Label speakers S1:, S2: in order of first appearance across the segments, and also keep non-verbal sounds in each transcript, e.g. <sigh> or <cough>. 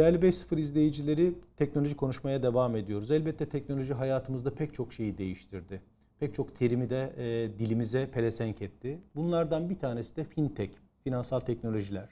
S1: Değerli 5.0 izleyicileri teknoloji konuşmaya devam ediyoruz. Elbette teknoloji hayatımızda pek çok şeyi değiştirdi. Pek çok terimi de e, dilimize pelesenk etti. Bunlardan bir tanesi de fintech, finansal teknolojiler.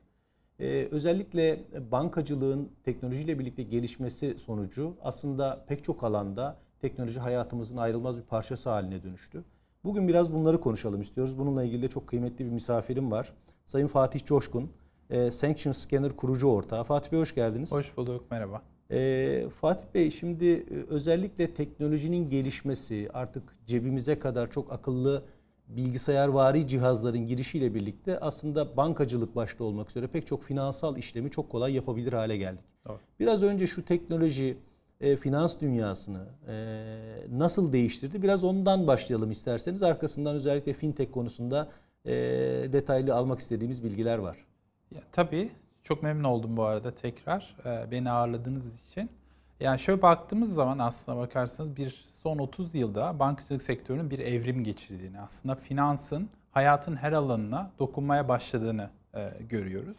S1: E, özellikle bankacılığın teknolojiyle birlikte gelişmesi sonucu aslında pek çok alanda teknoloji hayatımızın ayrılmaz bir parçası haline dönüştü. Bugün biraz bunları konuşalım istiyoruz. Bununla ilgili de çok kıymetli bir misafirim var. Sayın Fatih Coşkun e, Sanction Scanner kurucu ortağı. Fatih Bey hoş geldiniz. Hoş bulduk, merhaba. E, Fatih Bey şimdi e, özellikle teknolojinin gelişmesi artık cebimize kadar çok akıllı bilgisayarvari cihazların girişiyle birlikte aslında bankacılık başta olmak üzere pek çok finansal işlemi çok kolay yapabilir hale geldik. Evet. Biraz önce şu teknoloji e, finans dünyasını e, nasıl değiştirdi? Biraz ondan başlayalım isterseniz. Arkasından özellikle fintech konusunda e, detaylı almak istediğimiz bilgiler var. Ya,
S2: tabii. Çok memnun oldum bu arada tekrar e, beni ağırladığınız için. Yani şöyle baktığımız zaman aslında bakarsanız bir son 30 yılda bankacılık sektörünün bir evrim geçirdiğini, aslında finansın hayatın her alanına dokunmaya başladığını e, görüyoruz.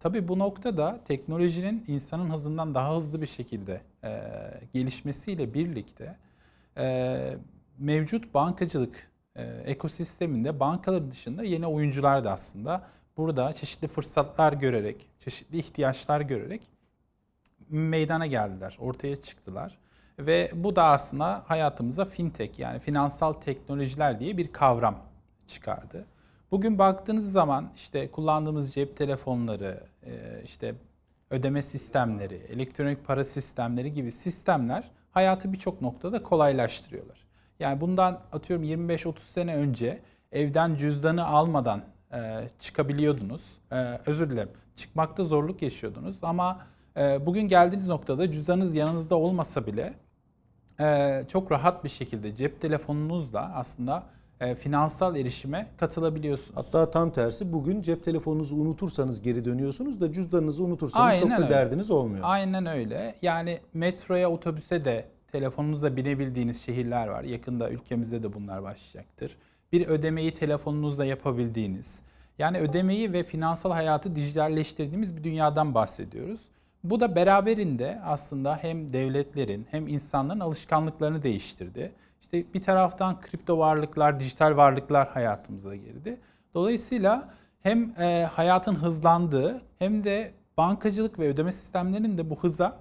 S2: Tabii bu noktada teknolojinin insanın hızından daha hızlı bir şekilde e, gelişmesiyle birlikte e, mevcut bankacılık e, ekosisteminde bankalar dışında yeni oyuncular da aslında burada çeşitli fırsatlar görerek, çeşitli ihtiyaçlar görerek meydana geldiler, ortaya çıktılar. Ve bu da aslında hayatımıza fintech yani finansal teknolojiler diye bir kavram çıkardı. Bugün baktığınız zaman işte kullandığımız cep telefonları, e, işte ödeme sistemleri, elektronik para sistemleri gibi sistemler hayatı birçok noktada kolaylaştırıyorlar. Yani bundan atıyorum 25-30 sene önce evden cüzdanı almadan e, çıkabiliyordunuz. E, özür dilerim. Çıkmakta zorluk yaşıyordunuz ama e, bugün geldiğiniz noktada cüzdanınız yanınızda olmasa bile e, çok rahat bir şekilde cep telefonunuzla aslında e, finansal erişime katılabiliyorsunuz. Hatta tam tersi bugün
S1: cep telefonunuzu unutursanız geri dönüyorsunuz da cüzdanınızı unutursanız Aynen çok da derdiniz olmuyor.
S2: Aynen öyle. Yani metroya, otobüse de telefonunuzla binebildiğiniz şehirler var. Yakında ülkemizde de bunlar başlayacaktır bir ödemeyi telefonunuzla yapabildiğiniz, yani ödemeyi ve finansal hayatı dijitalleştirdiğimiz bir dünyadan bahsediyoruz. Bu da beraberinde aslında hem devletlerin hem insanların alışkanlıklarını değiştirdi. İşte bir taraftan kripto varlıklar, dijital varlıklar hayatımıza girdi. Dolayısıyla hem e, hayatın hızlandığı hem de bankacılık ve ödeme sistemlerinin de bu hıza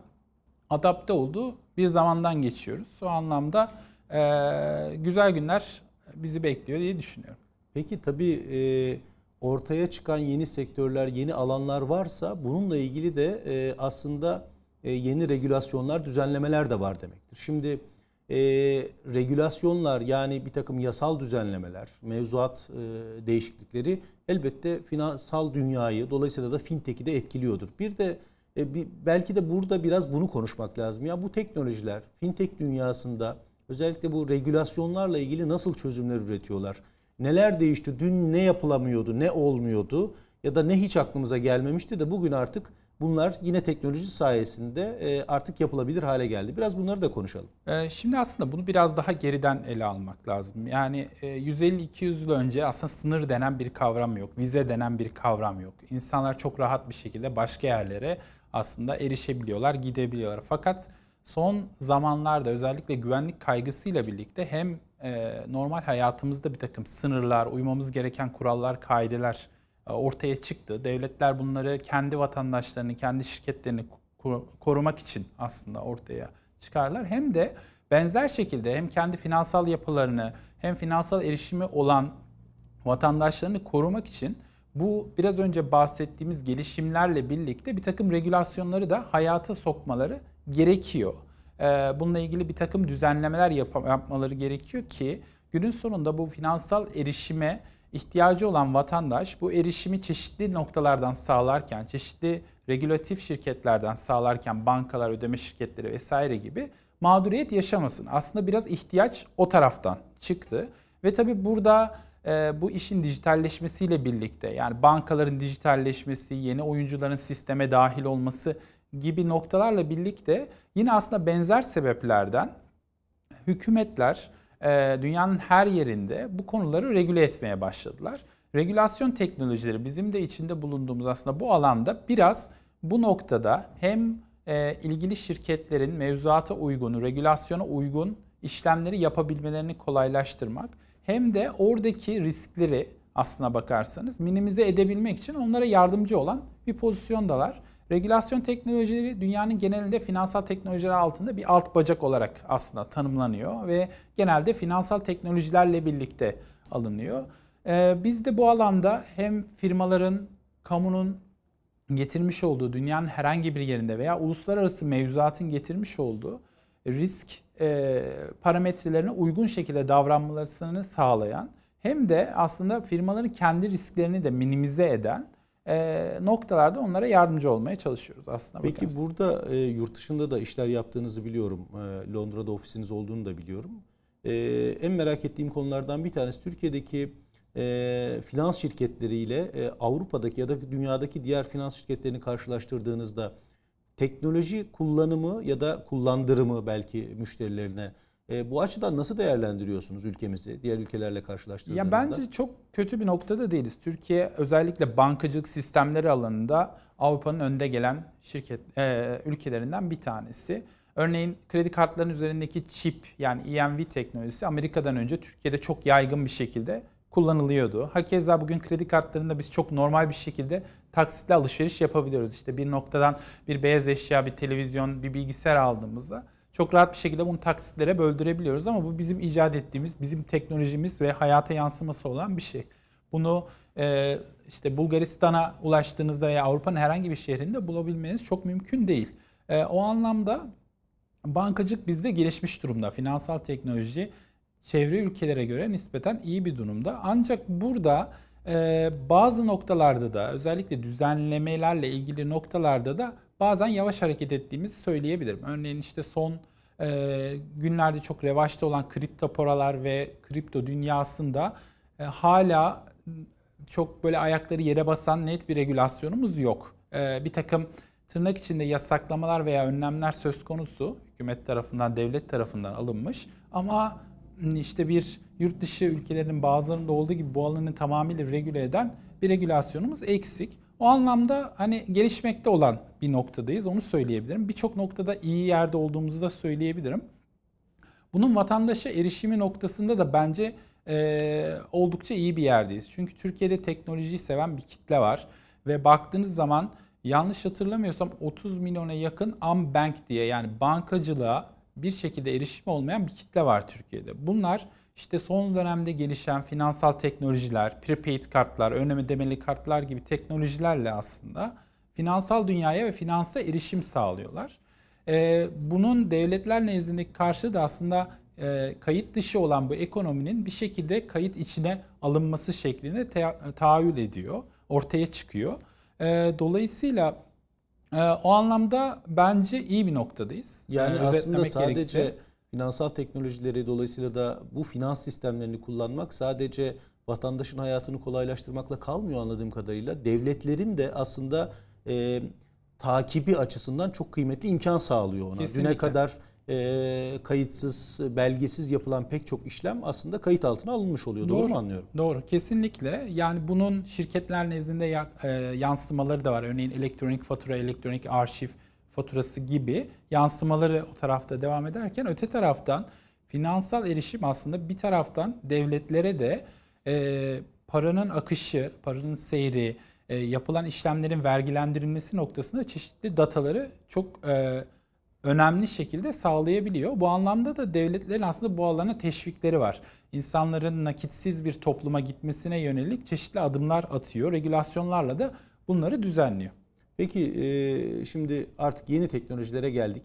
S2: adapte olduğu bir zamandan geçiyoruz. O anlamda e,
S1: güzel günler bizi bekliyor diye düşünüyorum. Peki tabii e, ortaya çıkan yeni sektörler, yeni alanlar varsa bununla ilgili de e, aslında e, yeni regülasyonlar, düzenlemeler de var demektir. Şimdi e, regülasyonlar yani bir takım yasal düzenlemeler, mevzuat değişiklikleri elbette finansal dünyayı dolayısıyla da fintech'i de etkiliyordur. Bir de belki de burada biraz bunu konuşmak lazım. Ya bu teknolojiler fintech dünyasında Özellikle bu regülasyonlarla ilgili nasıl çözümler üretiyorlar? Neler değişti? Dün ne yapılamıyordu, ne olmuyordu ya da ne hiç aklımıza gelmemişti de bugün artık bunlar yine teknoloji sayesinde e, artık yapılabilir hale geldi. Biraz bunları da konuşalım.
S2: E, şimdi aslında bunu biraz daha geriden ele almak lazım. Yani 150-200 e, yıl önce aslında sınır denen bir kavram yok. Vize denen bir kavram yok. İnsanlar çok rahat bir şekilde başka yerlere aslında erişebiliyorlar, gidebiliyorlar. Fakat son zamanlarda özellikle güvenlik kaygısıyla birlikte hem e, normal hayatımızda bir takım sınırlar, uymamız gereken kurallar, kaideler e, ortaya çıktı. Devletler bunları kendi vatandaşlarını, kendi şirketlerini korumak için aslında ortaya çıkarlar. Hem de benzer şekilde hem kendi finansal yapılarını hem finansal erişimi olan vatandaşlarını korumak için bu biraz önce bahsettiğimiz gelişimlerle birlikte bir takım regülasyonları da hayata sokmaları gerekiyor. Ee, bununla ilgili bir takım düzenlemeler yap yapmaları gerekiyor ki günün sonunda bu finansal erişime ihtiyacı olan vatandaş bu erişimi çeşitli noktalardan sağlarken, çeşitli regülatif şirketlerden sağlarken bankalar, ödeme şirketleri vesaire gibi mağduriyet yaşamasın. Aslında biraz ihtiyaç o taraftan çıktı ve tabii burada e, bu işin dijitalleşmesiyle birlikte yani bankaların dijitalleşmesi, yeni oyuncuların sisteme dahil olması gibi noktalarla birlikte yine aslında benzer sebeplerden hükümetler e, dünyanın her yerinde bu konuları regüle etmeye başladılar. Regülasyon teknolojileri bizim de içinde bulunduğumuz aslında bu alanda biraz bu noktada hem e, ilgili şirketlerin mevzuata uygun, regülasyona uygun işlemleri yapabilmelerini kolaylaştırmak hem de oradaki riskleri aslına bakarsanız minimize edebilmek için onlara yardımcı olan bir pozisyondalar. Regülasyon teknolojileri dünyanın genelinde finansal teknolojiler altında bir alt bacak olarak aslında tanımlanıyor ve genelde finansal teknolojilerle birlikte alınıyor. Ee, biz de bu alanda hem firmaların, kamunun getirmiş olduğu dünyanın herhangi bir yerinde veya uluslararası mevzuatın getirmiş olduğu risk e, parametrelerine uygun şekilde davranmalarını sağlayan hem de aslında firmaların kendi risklerini de minimize eden e, noktalarda onlara yardımcı olmaya çalışıyoruz aslında. Peki bakarız.
S1: burada e, yurt dışında da işler yaptığınızı biliyorum. E, Londra'da ofisiniz olduğunu da biliyorum. E, en merak ettiğim konulardan bir tanesi Türkiye'deki e, finans şirketleriyle e, Avrupa'daki ya da dünyadaki diğer finans şirketlerini karşılaştırdığınızda teknoloji kullanımı ya da kullandırımı belki müşterilerine e, bu açıdan nasıl değerlendiriyorsunuz ülkemizi diğer ülkelerle karşılaştırdığınızda? Ya bence çok kötü bir noktada değiliz. Türkiye özellikle
S2: bankacılık sistemleri alanında Avrupa'nın önde gelen şirket e, ülkelerinden bir tanesi. Örneğin kredi kartlarının üzerindeki çip yani EMV teknolojisi Amerika'dan önce Türkiye'de çok yaygın bir şekilde kullanılıyordu. Hakeza bugün kredi kartlarında biz çok normal bir şekilde taksitle alışveriş yapabiliyoruz. İşte bir noktadan bir beyaz eşya, bir televizyon, bir bilgisayar aldığımızda çok rahat bir şekilde bunu taksitlere böldürebiliyoruz ama bu bizim icat ettiğimiz, bizim teknolojimiz ve hayata yansıması olan bir şey. Bunu e, işte Bulgaristan'a ulaştığınızda veya Avrupa'nın herhangi bir şehrinde bulabilmeniz çok mümkün değil. E, o anlamda bankacık bizde gelişmiş durumda. Finansal teknoloji çevre ülkelere göre nispeten iyi bir durumda. Ancak burada e, bazı noktalarda da özellikle düzenlemelerle ilgili noktalarda da bazen yavaş hareket ettiğimizi söyleyebilirim. Örneğin işte son e, günlerde çok revaçta olan kripto paralar ve kripto dünyasında e, hala çok böyle ayakları yere basan net bir regülasyonumuz yok. E, bir takım tırnak içinde yasaklamalar veya önlemler söz konusu hükümet tarafından, devlet tarafından alınmış. Ama işte bir yurt dışı ülkelerinin bazılarında olduğu gibi bu alanı tamamıyla regüle eden bir regülasyonumuz eksik. O anlamda hani gelişmekte olan bir noktadayız onu söyleyebilirim. Birçok noktada iyi yerde olduğumuzu da söyleyebilirim. Bunun vatandaşa erişimi noktasında da bence e, oldukça iyi bir yerdeyiz. Çünkü Türkiye'de teknolojiyi seven bir kitle var ve baktığınız zaman yanlış hatırlamıyorsam 30 milyona yakın unbank diye yani bankacılığa bir şekilde erişimi olmayan bir kitle var Türkiye'de. Bunlar işte son dönemde gelişen finansal teknolojiler, prepaid kartlar, ön ödemeli kartlar gibi teknolojilerle aslında finansal dünyaya ve finansa erişim sağlıyorlar. Ee, bunun devletler nezdindeki karşılığı da aslında e, kayıt dışı olan bu ekonominin bir şekilde kayıt içine alınması şeklinde te- tahayyül ediyor, ortaya çıkıyor. Ee, dolayısıyla e, o anlamda bence iyi bir noktadayız. Yani, yani ee, aslında sadece gerekirse,
S1: Finansal teknolojileri dolayısıyla da bu finans sistemlerini kullanmak sadece vatandaşın hayatını kolaylaştırmakla kalmıyor anladığım kadarıyla. Devletlerin de aslında e, takibi açısından çok kıymetli imkan sağlıyor ona. Kesinlikle. Düne kadar e, kayıtsız, belgesiz yapılan pek çok işlem aslında kayıt altına alınmış oluyor. Doğru, doğru mu anlıyorum?
S2: Doğru, kesinlikle. Yani bunun şirketler nezdinde e, yansımaları da var. Örneğin elektronik fatura, elektronik arşiv, faturası gibi yansımaları o tarafta devam ederken öte taraftan finansal erişim aslında bir taraftan devletlere de e, paranın akışı, paranın seyri, e, yapılan işlemlerin vergilendirilmesi noktasında çeşitli dataları çok e, önemli şekilde sağlayabiliyor. Bu anlamda da devletlerin aslında bu alana teşvikleri var. İnsanların nakitsiz bir topluma gitmesine yönelik çeşitli adımlar atıyor. Regülasyonlarla
S1: da bunları düzenliyor. Peki e, şimdi artık yeni teknolojilere geldik.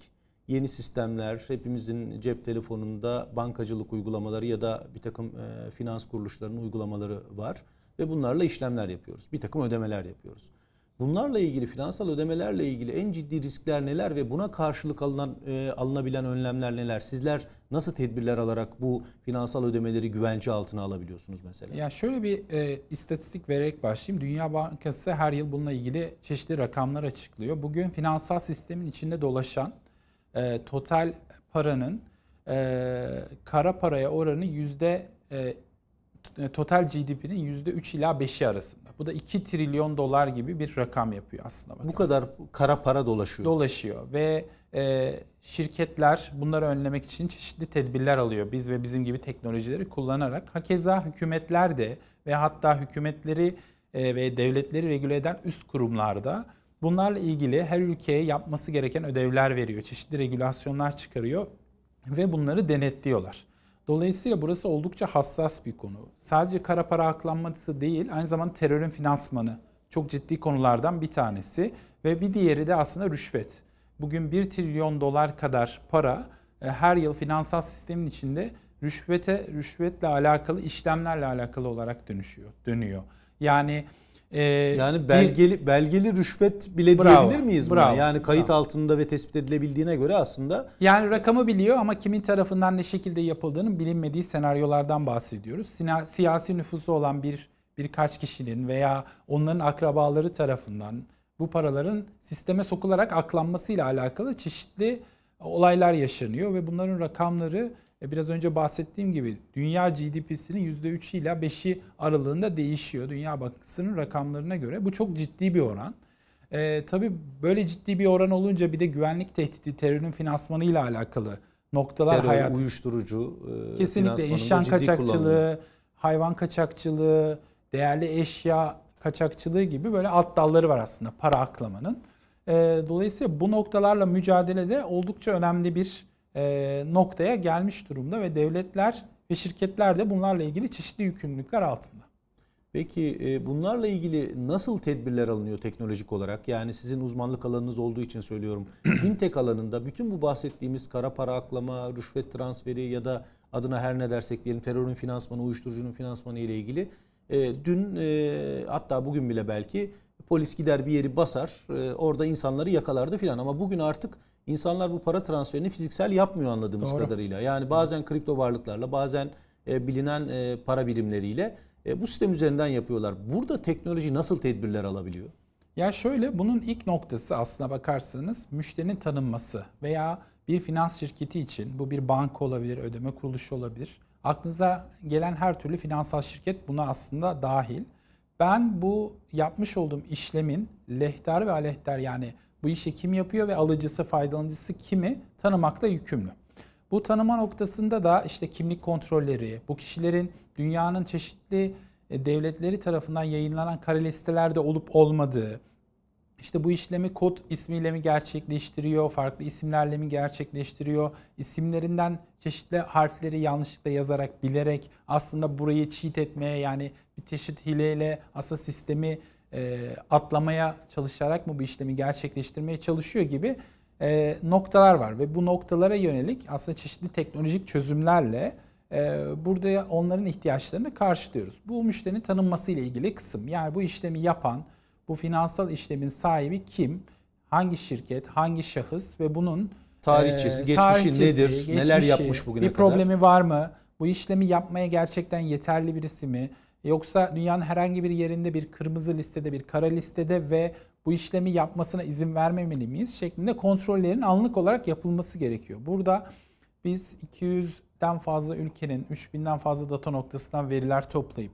S1: Yeni sistemler, hepimizin cep telefonunda bankacılık uygulamaları ya da bir takım e, finans kuruluşlarının uygulamaları var. Ve bunlarla işlemler yapıyoruz. Bir takım ödemeler yapıyoruz. Bunlarla ilgili finansal ödemelerle ilgili en ciddi riskler neler ve buna karşılık alınan e, alınabilen önlemler neler? Sizler nasıl tedbirler alarak bu finansal ödemeleri güvence altına alabiliyorsunuz mesela?
S2: Ya şöyle bir e, istatistik vererek başlayayım. Dünya Bankası her yıl bununla ilgili çeşitli rakamlar açıklıyor. Bugün finansal sistemin içinde dolaşan e, total paranın e, kara paraya oranı yüzde e, e total GDP'nin yüzde 3 ila 5'i arasında. Bu da 2 trilyon dolar gibi bir rakam yapıyor aslında. Bakarsanız. Bu kadar kara para dolaşıyor. Dolaşıyor ve e, şirketler bunları önlemek için çeşitli tedbirler alıyor. Biz ve bizim gibi teknolojileri kullanarak. Hakeza hükümetler de ve hatta hükümetleri e, ve devletleri regüle eden üst kurumlarda bunlarla ilgili her ülkeye yapması gereken ödevler veriyor. Çeşitli regülasyonlar çıkarıyor ve bunları denetliyorlar. Dolayısıyla burası oldukça hassas bir konu. Sadece kara para aklanması değil, aynı zamanda terörün finansmanı çok ciddi konulardan bir tanesi ve bir diğeri de aslında rüşvet. Bugün 1 trilyon dolar kadar para e, her yıl finansal sistemin içinde rüşvete, rüşvetle alakalı işlemlerle alakalı olarak dönüşüyor, dönüyor. Yani e,
S1: yani belgeli bir, belgeli rüşvet bile bravo, diyebilir miyiz bravo, buna? Yani kayıt bravo. altında ve tespit edilebildiğine göre aslında.
S2: Yani rakamı biliyor ama kimin tarafından ne şekilde yapıldığının bilinmediği senaryolardan bahsediyoruz. Sina, siyasi nüfusu olan bir birkaç kişinin veya onların akrabaları tarafından bu paraların sisteme sokularak aklanmasıyla alakalı çeşitli olaylar yaşanıyor ve bunların rakamları e, biraz önce bahsettiğim gibi dünya GDP'sinin %3 ile 5'i aralığında değişiyor. Dünya Bankası'nın rakamlarına göre bu çok ciddi bir oran. E, tabii böyle ciddi bir oran olunca bir de güvenlik tehdidi, terörün finansmanı ile alakalı noktalar Terör, hayat. uyuşturucu, e, kesinlikle inşan kaçakçılığı, kullanılıyor. hayvan kaçakçılığı, değerli eşya kaçakçılığı gibi böyle alt dalları var aslında para aklamanın. E, dolayısıyla bu noktalarla mücadelede oldukça önemli bir e, noktaya gelmiş durumda ve devletler ve şirketler
S1: de bunlarla ilgili çeşitli yükümlülükler altında. Peki e, bunlarla ilgili nasıl tedbirler alınıyor teknolojik olarak? Yani sizin uzmanlık alanınız olduğu için söylüyorum. <clears throat> Fintech alanında bütün bu bahsettiğimiz kara para aklama, rüşvet transferi ya da adına her ne dersek diyelim terörün finansmanı, uyuşturucunun finansmanı ile ilgili e, dün hatta bugün bile belki polis gider bir yeri basar, orada insanları yakalardı filan ama bugün artık İnsanlar bu para transferini fiziksel yapmıyor anladığımız Doğru. kadarıyla. Yani bazen kripto varlıklarla, bazen e, bilinen e, para birimleriyle e, bu sistem üzerinden yapıyorlar. Burada teknoloji nasıl tedbirler alabiliyor? Ya şöyle bunun ilk noktası aslına bakarsanız müşterinin tanınması
S2: veya bir finans şirketi için bu bir banka olabilir, ödeme kuruluşu olabilir. Aklınıza gelen her türlü finansal şirket buna aslında dahil. Ben bu yapmış olduğum işlemin lehter ve aleyhter yani bu işi kim yapıyor ve alıcısı, faydalanıcısı kimi tanımakla yükümlü. Bu tanıma noktasında da işte kimlik kontrolleri, bu kişilerin dünyanın çeşitli e, devletleri tarafından yayınlanan kara listelerde olup olmadığı, işte bu işlemi kod ismiyle mi gerçekleştiriyor, farklı isimlerle mi gerçekleştiriyor, isimlerinden çeşitli harfleri yanlışlıkla yazarak, bilerek aslında burayı cheat etmeye yani bir çeşit hileyle aslında sistemi e, atlamaya çalışarak mı bu işlemi gerçekleştirmeye çalışıyor gibi e, noktalar var. Ve bu noktalara yönelik aslında çeşitli teknolojik çözümlerle e, burada onların ihtiyaçlarını karşılıyoruz. Bu müşterinin tanınması ile ilgili kısım. Yani bu işlemi yapan, bu finansal işlemin sahibi kim, hangi şirket, hangi şahıs ve bunun e, tarihçesi, e, geçmişi tarihçesi, nedir, geçmişi, neler yapmış bugüne kadar. Bir problemi var mı? Bu işlemi yapmaya gerçekten yeterli birisi mi? Yoksa dünyanın herhangi bir yerinde bir kırmızı listede, bir kara listede ve bu işlemi yapmasına izin vermemeli miyiz şeklinde kontrollerin anlık olarak yapılması gerekiyor. Burada biz 200'den fazla ülkenin 3000'den fazla data noktasından veriler toplayıp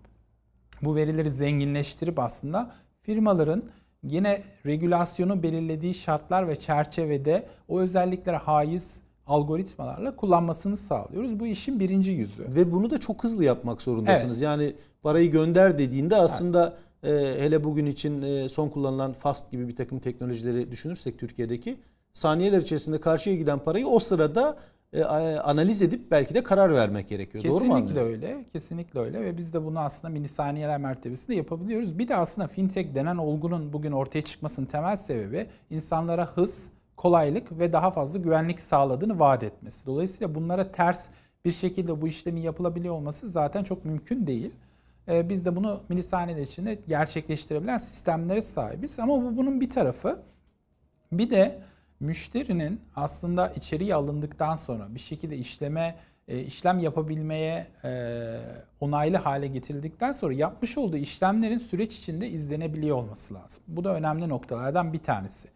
S2: bu verileri zenginleştirip aslında firmaların yine regülasyonun belirlediği şartlar ve çerçevede o özelliklere
S1: haiz algoritmalarla kullanmasını sağlıyoruz. Bu işin birinci yüzü. Ve bunu da çok hızlı yapmak zorundasınız. Evet. Yani parayı gönder dediğinde aslında evet. e, hele bugün için e, son kullanılan FAST gibi bir takım teknolojileri düşünürsek Türkiye'deki saniyeler içerisinde karşıya giden parayı o sırada e, analiz edip belki de karar vermek gerekiyor. Kesinlikle Doğru mu anlıyorum? öyle. Kesinlikle öyle ve
S2: biz de bunu aslında milisaniyeler mertebesinde yapabiliyoruz. Bir de aslında fintech denen olgunun bugün ortaya çıkmasının temel sebebi insanlara hız, kolaylık ve daha fazla güvenlik sağladığını vaat etmesi. Dolayısıyla bunlara ters bir şekilde bu işlemin yapılabiliyor olması zaten çok mümkün değil. Ee, biz de bunu milisaniyeler içinde gerçekleştirebilen sistemlere sahibiz. Ama bu bunun bir tarafı. Bir de müşterinin aslında içeriye alındıktan sonra bir şekilde işleme e, işlem yapabilmeye e, onaylı hale getirildikten sonra yapmış olduğu işlemlerin süreç içinde izlenebiliyor olması lazım. Bu da önemli noktalardan bir tanesi.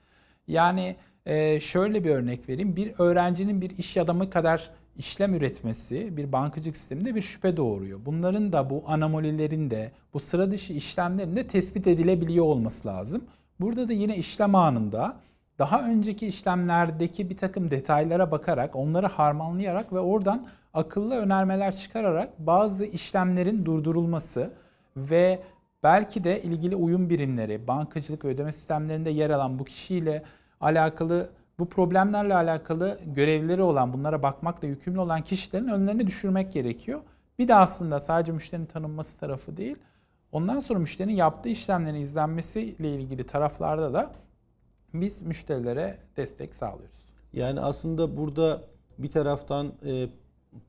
S2: Yani ee, şöyle bir örnek vereyim. Bir öğrencinin bir iş adamı kadar işlem üretmesi bir bankacık sisteminde bir şüphe doğuruyor. Bunların da bu anomalilerin de bu sıra dışı işlemlerin de tespit edilebiliyor olması lazım. Burada da yine işlem anında daha önceki işlemlerdeki bir takım detaylara bakarak, onları harmanlayarak ve oradan akıllı önermeler çıkararak bazı işlemlerin durdurulması ve belki de ilgili uyum birimleri, bankacılık ve ödeme sistemlerinde yer alan bu kişiyle alakalı bu problemlerle alakalı görevleri olan, bunlara bakmakla yükümlü olan kişilerin önlerini düşürmek gerekiyor. Bir de aslında sadece müşterinin tanınması tarafı değil, ondan sonra müşterinin yaptığı işlemlerin izlenmesiyle
S1: ilgili taraflarda da
S2: biz müşterilere destek sağlıyoruz.
S1: Yani aslında burada bir taraftan e,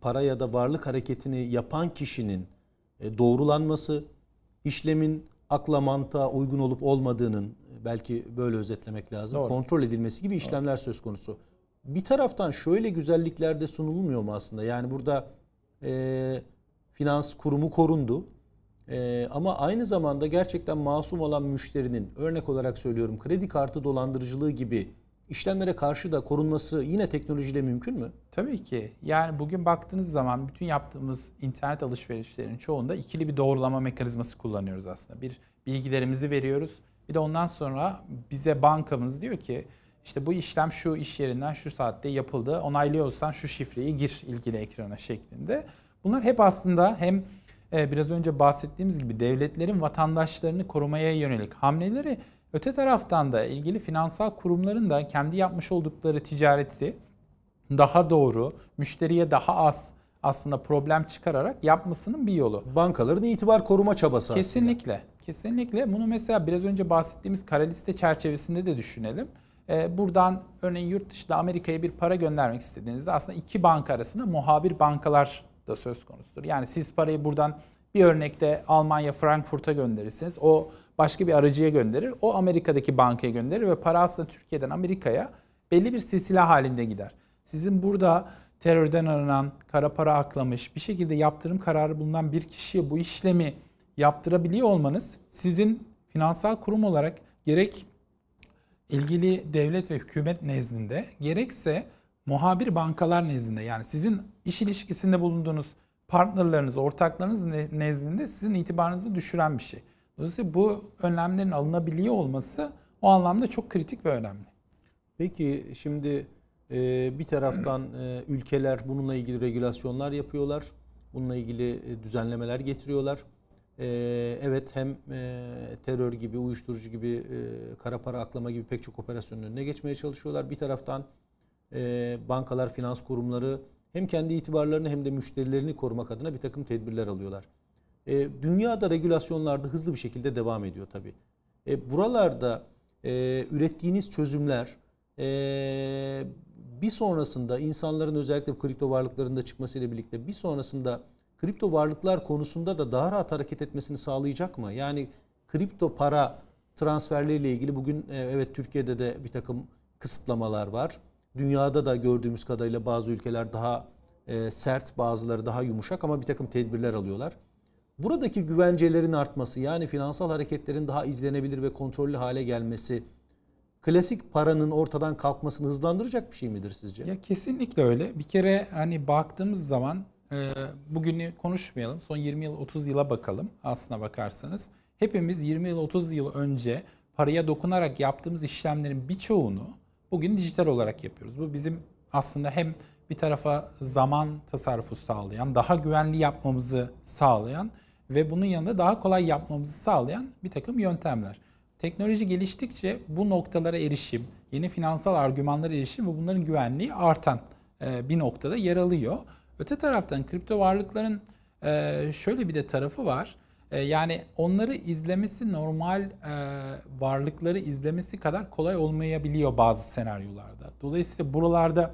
S1: para ya da varlık hareketini yapan kişinin e, doğrulanması, işlemin akla mantığa uygun olup olmadığının belki böyle özetlemek lazım. Doğru. Kontrol edilmesi gibi işlemler Doğru. söz konusu. Bir taraftan şöyle güzellikler de sunulmuyor mu aslında? Yani burada e, finans kurumu korundu. E, ama aynı zamanda gerçekten masum olan müşterinin örnek olarak söylüyorum kredi kartı dolandırıcılığı gibi işlemlere karşı da korunması yine teknolojiyle mümkün mü? Tabii ki.
S2: Yani bugün baktığınız zaman bütün yaptığımız internet alışverişlerin çoğunda ikili bir doğrulama mekanizması kullanıyoruz aslında. Bir bilgilerimizi veriyoruz. Bir de ondan sonra bize bankamız diyor ki işte bu işlem şu iş yerinden şu saatte yapıldı. Onaylıyorsan şu şifreyi gir ilgili ekrana şeklinde. Bunlar hep aslında hem e, biraz önce bahsettiğimiz gibi devletlerin vatandaşlarını korumaya yönelik hamleleri öte taraftan da ilgili finansal kurumların da kendi yapmış oldukları ticareti daha doğru, müşteriye daha az aslında problem çıkararak yapmasının
S1: bir yolu. Bankaların itibar koruma çabası.
S2: Kesinlikle. Aslında. Kesinlikle. Bunu mesela biraz önce bahsettiğimiz kara liste çerçevesinde de düşünelim. Ee, buradan örneğin yurt dışında Amerika'ya bir para göndermek istediğinizde aslında iki banka arasında muhabir bankalar da söz konusudur. Yani siz parayı buradan bir örnekte Almanya Frankfurt'a gönderirsiniz. O başka bir aracıya gönderir. O Amerika'daki bankaya gönderir ve para aslında Türkiye'den Amerika'ya belli bir silsile halinde gider. Sizin burada terörden aranan, kara para aklamış, bir şekilde yaptırım kararı bulunan bir kişiye bu işlemi yaptırabiliyor olmanız sizin finansal kurum olarak gerek ilgili devlet ve hükümet nezdinde gerekse muhabir bankalar nezdinde yani sizin iş ilişkisinde bulunduğunuz partnerleriniz, ortaklarınız nezdinde sizin itibarınızı düşüren bir şey. Dolayısıyla bu önlemlerin alınabiliyor
S1: olması o anlamda çok kritik ve önemli. Peki şimdi e, bir taraftan e, ülkeler bununla ilgili regülasyonlar yapıyorlar. Bununla ilgili e, düzenlemeler getiriyorlar. Ee, evet hem e, terör gibi, uyuşturucu gibi, e, kara para aklama gibi pek çok operasyonun önüne geçmeye çalışıyorlar. Bir taraftan e, bankalar, finans kurumları hem kendi itibarlarını hem de müşterilerini korumak adına bir takım tedbirler alıyorlar. E, dünyada regülasyonlarda hızlı bir şekilde devam ediyor tabi. buralarda ürettiğiniz çözümler bir sonrasında insanların özellikle kripto varlıklarında çıkmasıyla birlikte bir sonrasında kripto varlıklar konusunda da daha rahat hareket etmesini sağlayacak mı? Yani kripto para transferleriyle ilgili bugün e, evet Türkiye'de de bir takım kısıtlamalar var. Dünyada da gördüğümüz kadarıyla bazı ülkeler daha e, sert, bazıları daha yumuşak ama bir takım tedbirler alıyorlar. Buradaki güvencelerin artması yani finansal hareketlerin daha izlenebilir ve kontrollü hale gelmesi klasik paranın ortadan kalkmasını hızlandıracak bir şey midir sizce? Ya kesinlikle öyle.
S2: Bir kere hani baktığımız zaman ee, bugünü konuşmayalım. Son 20 yıl 30 yıla bakalım aslına bakarsanız. Hepimiz 20 yıl 30 yıl önce paraya dokunarak yaptığımız işlemlerin birçoğunu bugün dijital olarak yapıyoruz. Bu bizim aslında hem bir tarafa zaman tasarrufu sağlayan, daha güvenli yapmamızı sağlayan ve bunun yanında daha kolay yapmamızı sağlayan bir takım yöntemler. Teknoloji geliştikçe bu noktalara erişim, yeni finansal argümanlara erişim ve bunların güvenliği artan e, bir noktada yer alıyor. Öte taraftan kripto varlıkların şöyle bir de tarafı var. yani onları izlemesi normal varlıkları izlemesi kadar kolay olmayabiliyor bazı senaryolarda. Dolayısıyla buralarda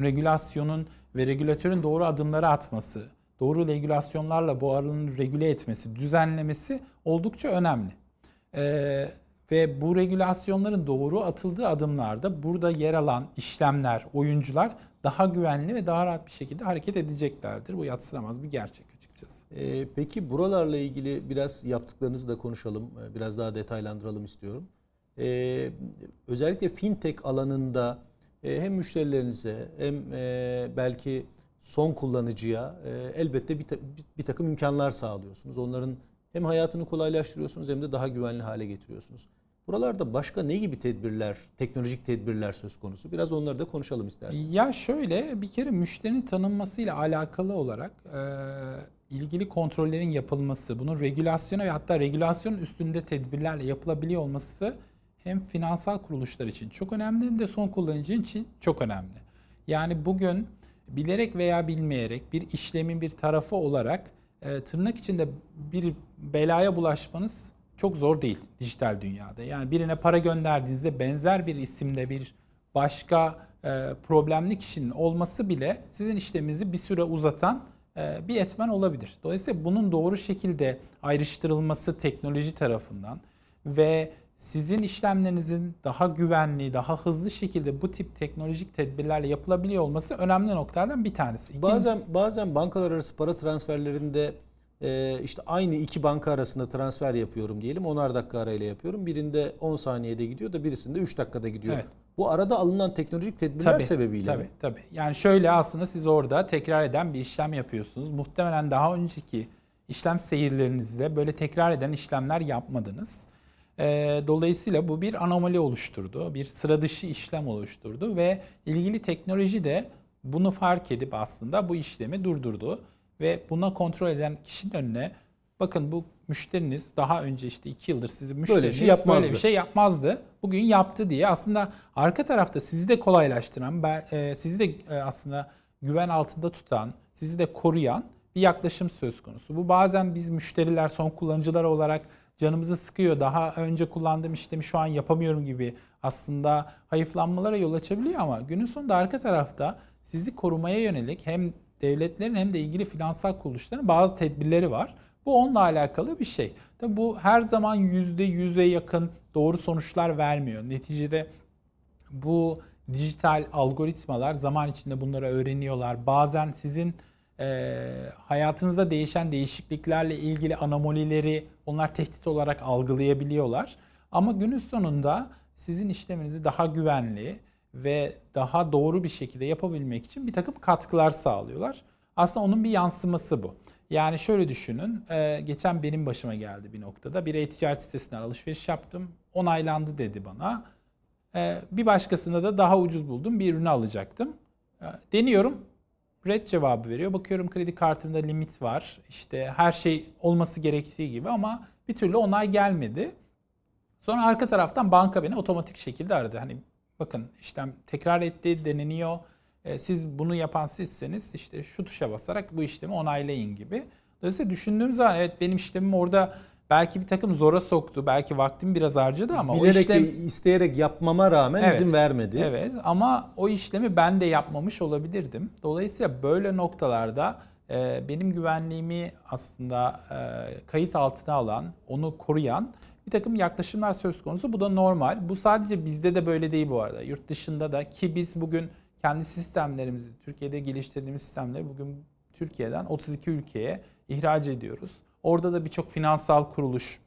S2: regülasyonun ve regülatörün doğru adımları atması, doğru regülasyonlarla bu alanı regüle etmesi, düzenlemesi oldukça önemli. ve bu regülasyonların doğru atıldığı adımlarda burada yer alan işlemler, oyuncular daha güvenli ve daha rahat bir şekilde hareket edeceklerdir. Bu yatsıramaz bir gerçek açıkçası.
S1: E, peki buralarla ilgili biraz yaptıklarınızı da konuşalım. Ee, biraz daha detaylandıralım istiyorum. E, özellikle fintech alanında e, hem müşterilerinize hem e, belki son kullanıcıya e, elbette bir takım imkanlar sağlıyorsunuz. Onların hem hayatını kolaylaştırıyorsunuz hem de daha güvenli hale getiriyorsunuz. Buralarda başka ne gibi tedbirler, teknolojik tedbirler söz konusu? Biraz onları da konuşalım isterseniz.
S2: Ya şöyle bir kere müşterinin tanınmasıyla alakalı olarak e, ilgili kontrollerin yapılması, bunun regülasyona ve hatta regülasyon üstünde tedbirlerle yapılabiliyor olması hem finansal kuruluşlar için çok önemli hem de son kullanıcı için çok önemli. Yani bugün bilerek veya bilmeyerek bir işlemin bir tarafı olarak e, tırnak içinde bir belaya bulaşmanız çok zor değil dijital dünyada. Yani birine para gönderdiğinizde benzer bir isimde bir başka e, problemli kişinin olması bile sizin işleminizi bir süre uzatan e, bir etmen olabilir. Dolayısıyla bunun doğru şekilde ayrıştırılması teknoloji tarafından ve sizin işlemlerinizin daha güvenli, daha hızlı şekilde bu tip teknolojik tedbirlerle yapılabiliyor olması önemli noktalardan bir tanesi. İkincisi, bazen
S1: bazen bankalar arası para transferlerinde ee, işte aynı iki banka arasında transfer yapıyorum diyelim. 10'ar dakika arayla yapıyorum. Birinde 10 saniyede gidiyor da birisinde 3 dakikada gidiyor. Evet. Bu arada alınan teknolojik tedbirler tabii, sebebiyle tabii, mi?
S2: Tabii Yani şöyle aslında siz orada tekrar eden bir işlem yapıyorsunuz. Muhtemelen daha önceki işlem seyirlerinizde böyle tekrar eden işlemler yapmadınız. Ee, dolayısıyla bu bir anomali oluşturdu. Bir sıra dışı işlem oluşturdu ve ilgili teknoloji de bunu fark edip aslında bu işlemi durdurdu ve buna kontrol eden kişinin önüne bakın bu müşteriniz daha önce işte 2 yıldır sizi müşteriniz böyle bir, şey yapmazdı. böyle bir şey yapmazdı. Bugün yaptı diye aslında arka tarafta sizi de kolaylaştıran, e, sizi de e, aslında güven altında tutan, sizi de koruyan bir yaklaşım söz konusu. Bu bazen biz müşteriler, son kullanıcılar olarak canımızı sıkıyor. Daha önce kullandığım işlemi şu an yapamıyorum gibi aslında hayıflanmalara yol açabiliyor ama günün sonunda arka tarafta sizi korumaya yönelik hem devletlerin hem de ilgili finansal kuruluşların bazı tedbirleri var. Bu onunla alakalı bir şey. Tabii bu her zaman yüzde yüze yakın doğru sonuçlar vermiyor. Neticede bu dijital algoritmalar zaman içinde bunları öğreniyorlar. Bazen sizin e, hayatınızda değişen değişikliklerle ilgili anomalileri onlar tehdit olarak algılayabiliyorlar. Ama günün sonunda sizin işleminizi daha güvenli, ve daha doğru bir şekilde yapabilmek için bir takım katkılar sağlıyorlar. Aslında onun bir yansıması bu. Yani şöyle düşünün, e, geçen benim başıma geldi bir noktada. Bir e-ticaret sitesinden alışveriş yaptım, onaylandı dedi bana. E, bir başkasında da daha ucuz buldum, bir ürünü alacaktım. E, deniyorum, red cevabı veriyor. Bakıyorum kredi kartımda limit var. işte her şey olması gerektiği gibi ama bir türlü onay gelmedi. Sonra arka taraftan banka beni otomatik şekilde aradı. Hani Bakın işlem tekrar etti deneniyor. E, siz bunu yapan sizseniz işte şu tuşa basarak bu işlemi onaylayın gibi. Dolayısıyla düşündüğüm zaman evet benim işlemim orada belki bir takım zora soktu. Belki vaktim biraz harcadı ama Bilerek o işlem...
S1: isteyerek yapmama rağmen evet, izin vermedi. Evet
S2: ama o işlemi ben de yapmamış olabilirdim. Dolayısıyla böyle noktalarda e, benim güvenliğimi aslında e, kayıt altına alan, onu koruyan takım yaklaşımlar söz konusu. Bu da normal. Bu sadece bizde de böyle değil bu arada. Yurt dışında da ki biz bugün kendi sistemlerimizi, Türkiye'de geliştirdiğimiz sistemleri bugün Türkiye'den 32 ülkeye ihraç ediyoruz. Orada da birçok finansal kuruluş,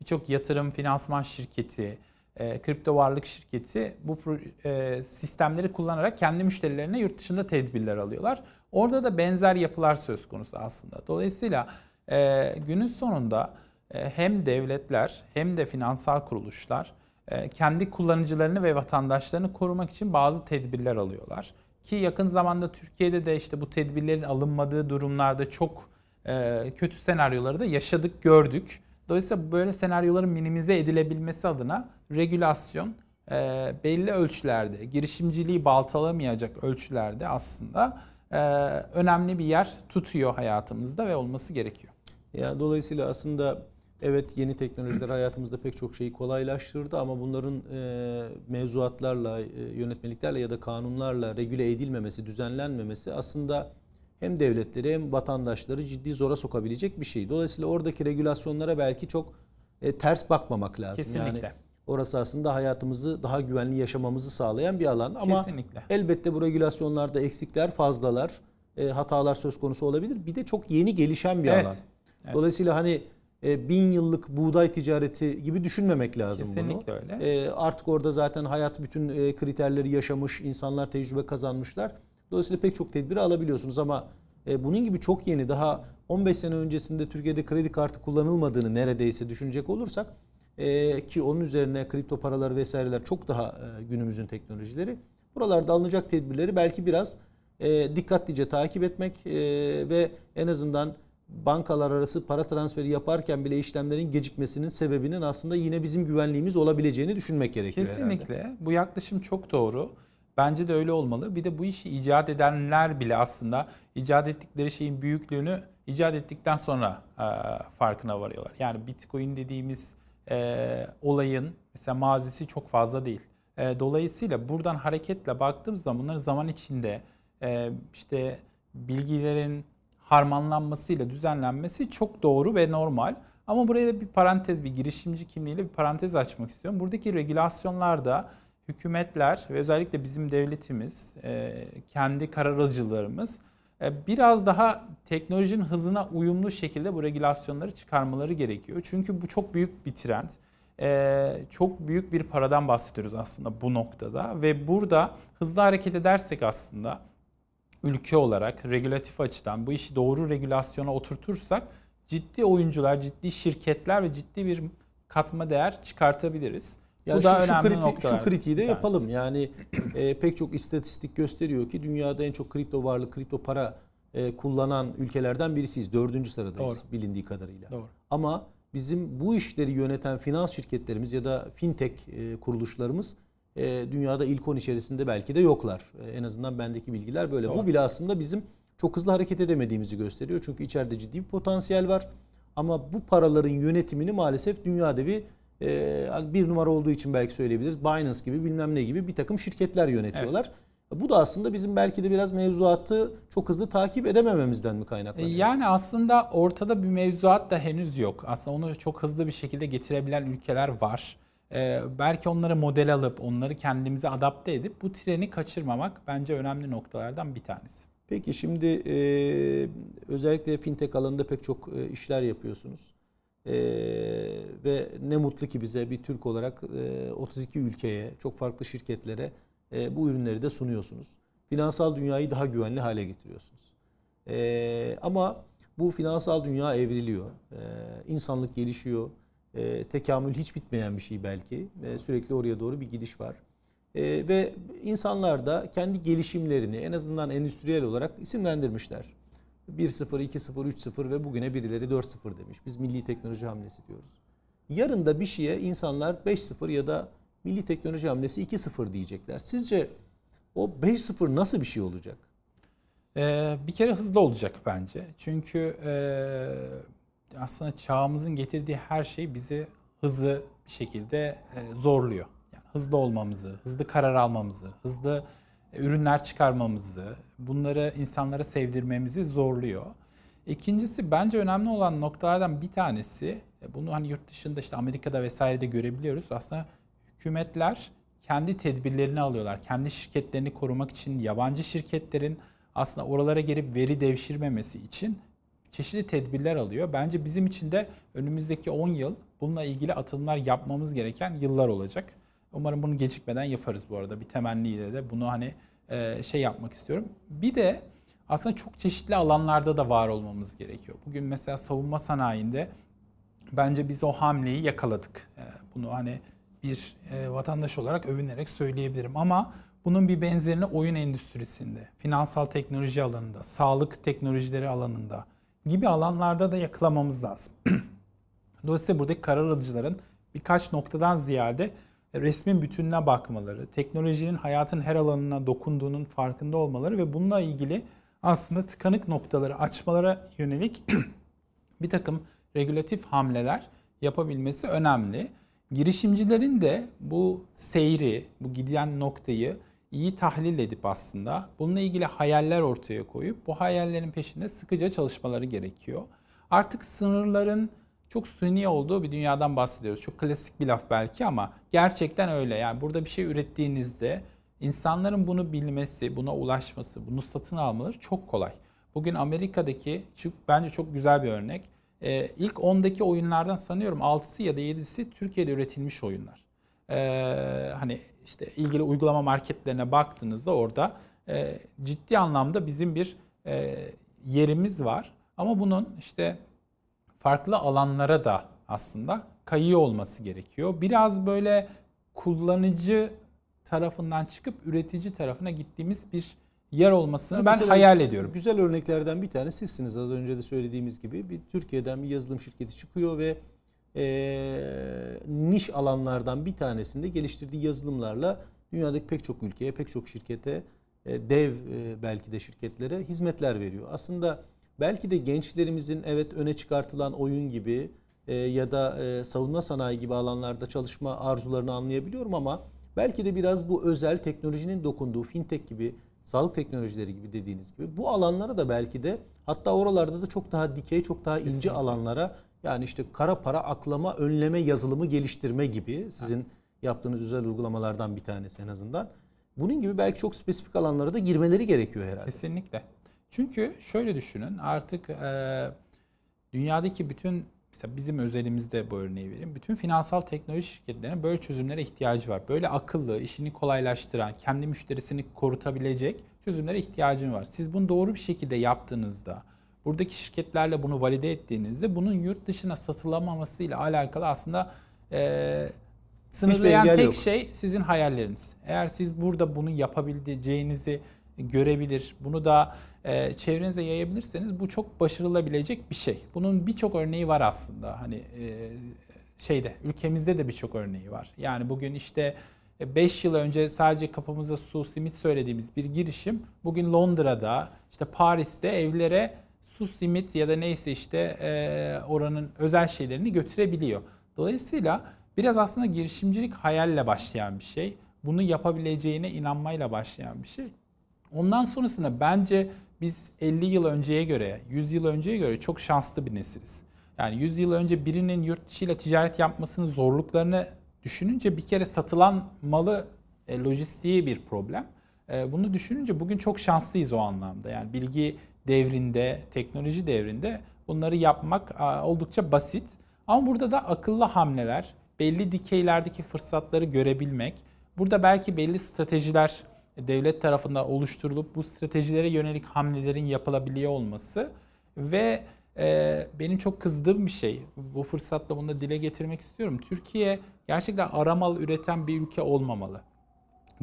S2: birçok yatırım finansman şirketi, e, kripto varlık şirketi bu e, sistemleri kullanarak kendi müşterilerine yurt dışında tedbirler alıyorlar. Orada da benzer yapılar söz konusu aslında. Dolayısıyla e, günün sonunda e, hem devletler hem de finansal kuruluşlar e, kendi kullanıcılarını ve vatandaşlarını korumak için bazı tedbirler alıyorlar. Ki yakın zamanda Türkiye'de de işte bu tedbirlerin alınmadığı durumlarda çok e, kötü senaryoları da yaşadık, gördük. Dolayısıyla böyle senaryoların minimize edilebilmesi adına regülasyon belli ölçülerde, girişimciliği baltalamayacak ölçülerde aslında önemli bir yer tutuyor hayatımızda ve olması
S1: gerekiyor. Yani dolayısıyla aslında Evet yeni teknolojiler hayatımızda pek çok şeyi kolaylaştırdı ama bunların e, mevzuatlarla, e, yönetmeliklerle ya da kanunlarla regüle edilmemesi, düzenlenmemesi aslında hem devletleri hem vatandaşları ciddi zora sokabilecek bir şey. Dolayısıyla oradaki regülasyonlara belki çok e, ters bakmamak lazım. Kesinlikle. Yani orası aslında hayatımızı daha güvenli yaşamamızı sağlayan bir alan ama Kesinlikle. elbette bu regülasyonlarda eksikler, fazlalar, e, hatalar söz konusu olabilir. Bir de çok yeni gelişen bir evet. alan. Evet. Dolayısıyla hani e, bin yıllık buğday ticareti gibi düşünmemek lazım Kesinlikle bunu. Kesinlikle öyle. E, artık orada zaten hayat bütün e, kriterleri yaşamış, insanlar tecrübe kazanmışlar. Dolayısıyla pek çok tedbiri alabiliyorsunuz ama e, bunun gibi çok yeni daha 15 sene öncesinde Türkiye'de kredi kartı kullanılmadığını neredeyse düşünecek olursak e, ki onun üzerine kripto paralar vesaireler çok daha e, günümüzün teknolojileri. Buralarda alınacak tedbirleri belki biraz e, dikkatlice takip etmek e, ve en azından bankalar arası para transferi yaparken bile işlemlerin gecikmesinin sebebinin aslında yine bizim güvenliğimiz olabileceğini düşünmek gerekiyor Kesinlikle. Herhalde. Bu yaklaşım çok doğru. Bence de öyle olmalı. Bir
S2: de bu işi icat edenler bile aslında icat ettikleri şeyin büyüklüğünü icat ettikten sonra e, farkına varıyorlar. Yani Bitcoin dediğimiz e, olayın mesela mazisi çok fazla değil. E, dolayısıyla buradan hareketle baktığımız zaman bunları zaman içinde e, işte bilgilerin harmanlanmasıyla düzenlenmesi çok doğru ve normal. Ama buraya da bir parantez, bir girişimci kimliğiyle bir parantez açmak istiyorum. Buradaki regülasyonlarda hükümetler ve özellikle bizim devletimiz, e, kendi karar alıcılarımız e, biraz daha teknolojinin hızına uyumlu şekilde bu regülasyonları çıkarmaları gerekiyor. Çünkü bu çok büyük bir trend. E, çok büyük bir paradan bahsediyoruz aslında bu noktada ve burada hızlı hareket edersek aslında ülke olarak regülatif açıdan bu işi doğru regülasyona oturtursak ciddi oyuncular, ciddi şirketler ve ciddi bir katma değer çıkartabiliriz. Yani Bu şu, da şu, önemli kriti, şu kritiği de dersi.
S1: yapalım. Yani e, pek çok istatistik gösteriyor ki dünyada en çok kripto varlık, kripto para e, kullanan ülkelerden birisiyiz. Dördüncü sıradayız Doğru. bilindiği kadarıyla. Doğru. Ama bizim bu işleri yöneten finans şirketlerimiz ya da fintech e, kuruluşlarımız e, dünyada ilk 10 içerisinde belki de yoklar. E, en azından bendeki bilgiler böyle. Doğru. Bu bile aslında bizim çok hızlı hareket edemediğimizi gösteriyor. Çünkü içeride ciddi bir potansiyel var. Ama bu paraların yönetimini maalesef dünya devi e, bir numara olduğu için belki söyleyebiliriz. Binance gibi bilmem ne gibi bir takım şirketler yönetiyorlar. Evet. Bu da aslında bizim belki de biraz mevzuatı çok hızlı takip edemememizden mi kaynaklanıyor? E, yani aslında
S2: ortada bir mevzuat da henüz yok. Aslında onu çok hızlı bir şekilde getirebilen ülkeler var. Ee, belki onları model alıp onları kendimize adapte edip bu treni kaçırmamak bence önemli noktalardan bir tanesi.
S1: Peki şimdi e, özellikle fintech alanında pek çok e, işler yapıyorsunuz. E, ve ne mutlu ki bize bir Türk olarak e, 32 ülkeye, çok farklı şirketlere e, bu ürünleri de sunuyorsunuz. Finansal dünyayı daha güvenli hale getiriyorsunuz. E, ama bu finansal dünya evriliyor. E, insanlık gelişiyor e, tekamül hiç bitmeyen bir şey belki. E, sürekli oraya doğru bir gidiş var. E, ve insanlar da kendi gelişimlerini en azından endüstriyel olarak isimlendirmişler. 1-0, 2-0, 3-0 ve bugüne birileri 4-0 demiş. Biz milli teknoloji hamlesi diyoruz. Yarın da bir şeye insanlar 5-0 ya da milli teknoloji hamlesi 2-0 diyecekler. Sizce o 5-0 nasıl bir şey olacak?
S2: Ee, bir kere hızlı olacak bence. Çünkü e, aslında çağımızın getirdiği her şey bizi hızlı bir şekilde e, zorluyor. Yani hızlı olmamızı, hızlı karar almamızı, hızlı e, ürünler çıkarmamızı, bunları insanlara sevdirmemizi zorluyor. İkincisi bence önemli olan noktalardan bir tanesi, e, bunu hani yurt dışında işte Amerika'da vesairede görebiliyoruz. Aslında hükümetler kendi tedbirlerini alıyorlar. Kendi şirketlerini korumak için yabancı şirketlerin aslında oralara gelip veri devşirmemesi için çeşitli tedbirler alıyor. Bence bizim için de önümüzdeki 10 yıl bununla ilgili atılımlar yapmamız gereken yıllar olacak. Umarım bunu gecikmeden yaparız bu arada. Bir temenniyle de bunu hani e, şey yapmak istiyorum. Bir de aslında çok çeşitli alanlarda da var olmamız gerekiyor. Bugün mesela savunma sanayinde bence biz o hamleyi yakaladık. E, bunu hani bir e, vatandaş olarak övünerek söyleyebilirim ama bunun bir benzerini oyun endüstrisinde, finansal teknoloji alanında, sağlık teknolojileri alanında, gibi alanlarda da yakalamamız lazım. <clears throat> Dolayısıyla buradaki karar alıcıların birkaç noktadan ziyade resmin bütününe bakmaları, teknolojinin hayatın her alanına dokunduğunun farkında olmaları ve bununla ilgili aslında tıkanık noktaları açmalara yönelik <clears throat> bir takım regülatif hamleler yapabilmesi önemli. Girişimcilerin de bu seyri, bu giden noktayı iyi tahlil edip aslında bununla ilgili hayaller ortaya koyup bu hayallerin peşinde sıkıca çalışmaları gerekiyor. Artık sınırların çok suni olduğu bir dünyadan bahsediyoruz. Çok klasik bir laf belki ama gerçekten öyle. Yani burada bir şey ürettiğinizde insanların bunu bilmesi, buna ulaşması, bunu satın almaları çok kolay. Bugün Amerika'daki bence çok güzel bir örnek. Ee, ilk 10'daki oyunlardan sanıyorum 6'sı ya da 7'si Türkiye'de üretilmiş oyunlar e, hani işte ilgili uygulama marketlerine baktığınızda orada e, ciddi anlamda bizim bir e, yerimiz var. Ama bunun işte farklı alanlara da aslında kayıyor olması gerekiyor. Biraz böyle kullanıcı tarafından çıkıp üretici tarafına gittiğimiz bir yer olmasını yani ben mesela, hayal ediyorum.
S1: Güzel örneklerden bir tanesi sizsiniz az önce de söylediğimiz gibi. Bir Türkiye'den bir yazılım şirketi çıkıyor ve e, niş alanlardan bir tanesinde geliştirdiği yazılımlarla dünyadaki pek çok ülkeye, pek çok şirkete, e, dev e, belki de şirketlere hizmetler veriyor. Aslında belki de gençlerimizin evet öne çıkartılan oyun gibi e, ya da e, savunma sanayi gibi alanlarda çalışma arzularını anlayabiliyorum ama belki de biraz bu özel teknolojinin dokunduğu fintech gibi sağlık teknolojileri gibi dediğiniz gibi bu alanlara da belki de hatta oralarda da çok daha dikey çok daha ince Kesinlikle. alanlara yani işte kara para aklama, önleme, yazılımı geliştirme gibi sizin yaptığınız özel uygulamalardan bir tanesi en azından. Bunun gibi belki çok spesifik alanlara da girmeleri gerekiyor herhalde. Kesinlikle. Çünkü şöyle düşünün
S2: artık e, dünyadaki bütün mesela bizim özelimizde bu örneği vereyim. Bütün finansal teknoloji şirketlerine böyle çözümlere ihtiyacı var. Böyle akıllı, işini kolaylaştıran, kendi müşterisini korutabilecek çözümlere ihtiyacın var. Siz bunu doğru bir şekilde yaptığınızda, Buradaki şirketlerle bunu valide ettiğinizde bunun yurt dışına satılamaması ile alakalı aslında e, sınırlayan tek yok. şey sizin hayalleriniz. Eğer siz burada bunu yapabileceğinizi görebilir, bunu da e, çevrenize yayabilirseniz bu çok başarılabilecek bir şey. Bunun birçok örneği var aslında. Hani e, şeyde ülkemizde de birçok örneği var. Yani bugün işte 5 e, yıl önce sadece kapımıza su simit söylediğimiz bir girişim bugün Londra'da işte Paris'te evlere su, simit ya da neyse işte e, oranın özel şeylerini götürebiliyor. Dolayısıyla biraz aslında girişimcilik hayalle başlayan bir şey. Bunu yapabileceğine inanmayla başlayan bir şey. Ondan sonrasında bence biz 50 yıl önceye göre, 100 yıl önceye göre çok şanslı bir nesiliz. Yani 100 yıl önce birinin yurt dışıyla ticaret yapmasının zorluklarını düşününce bir kere satılan malı e, lojistiği bir problem. E, bunu düşününce bugün çok şanslıyız o anlamda. Yani bilgi devrinde, teknoloji devrinde bunları yapmak oldukça basit. Ama burada da akıllı hamleler, belli dikeylerdeki fırsatları görebilmek, burada belki belli stratejiler devlet tarafından oluşturulup bu stratejilere yönelik hamlelerin yapılabiliyor olması ve e, benim çok kızdığım bir şey. Bu fırsatla bunu da dile getirmek istiyorum. Türkiye gerçekten aramal üreten bir ülke olmamalı.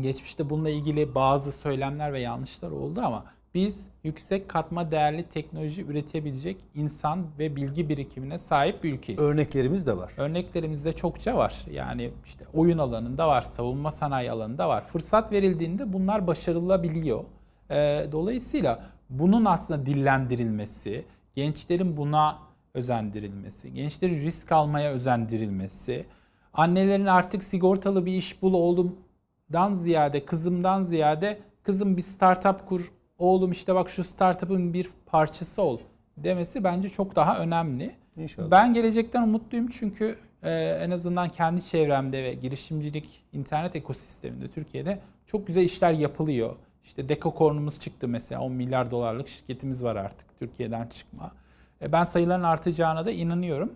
S2: Geçmişte bununla ilgili bazı söylemler ve yanlışlar oldu ama biz yüksek katma değerli teknoloji üretebilecek insan ve bilgi birikimine sahip bir ülkeyiz.
S1: Örneklerimiz de var.
S2: Örneklerimiz de çokça var. Yani işte oyun alanında var, savunma sanayi alanında var. Fırsat verildiğinde bunlar başarılabiliyor. Ee, dolayısıyla bunun aslında dillendirilmesi, gençlerin buna özendirilmesi, gençlerin risk almaya özendirilmesi, annelerin artık sigortalı bir iş bul oğlumdan ziyade, kızımdan ziyade kızım bir startup kur oğlum işte bak şu startup'ın bir parçası ol demesi bence çok daha önemli. İnşallah. Ben gelecekten umutluyum çünkü e, en azından kendi çevremde ve girişimcilik internet ekosisteminde Türkiye'de çok güzel işler yapılıyor. İşte Dekakorn'umuz çıktı mesela 10 milyar dolarlık şirketimiz var artık Türkiye'den çıkma. E, ben sayıların artacağına da inanıyorum.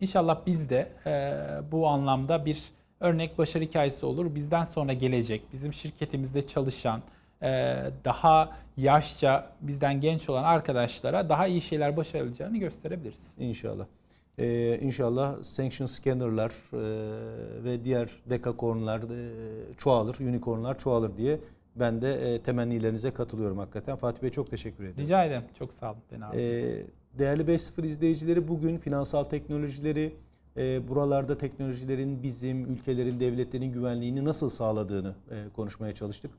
S2: İnşallah biz de e, bu anlamda bir örnek başarı hikayesi olur. Bizden sonra gelecek, bizim şirketimizde çalışan, e, daha yaşça bizden genç olan arkadaşlara daha iyi şeyler başarabileceğini gösterebiliriz.
S1: İnşallah. Ee, inşallah sanction scanner'lar e, ve diğer dekakornlar e, çoğalır, unicornlar çoğalır diye ben de e, temennilerinize katılıyorum hakikaten. Fatih Bey çok teşekkür ederim. Rica ederim. Çok sağ olun. Beni ee, değerli 5.0 izleyicileri bugün finansal teknolojileri, e, buralarda teknolojilerin bizim, ülkelerin, devletlerin güvenliğini nasıl sağladığını e, konuşmaya çalıştık.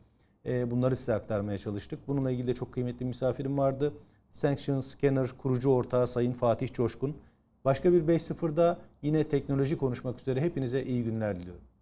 S1: Ee, bunları size aktarmaya çalıştık. Bununla ilgili de çok kıymetli misafirim vardı. Sanction Scanner kurucu ortağı Sayın Fatih Coşkun. Başka bir 5.0'da yine teknoloji konuşmak üzere hepinize iyi günler diliyorum.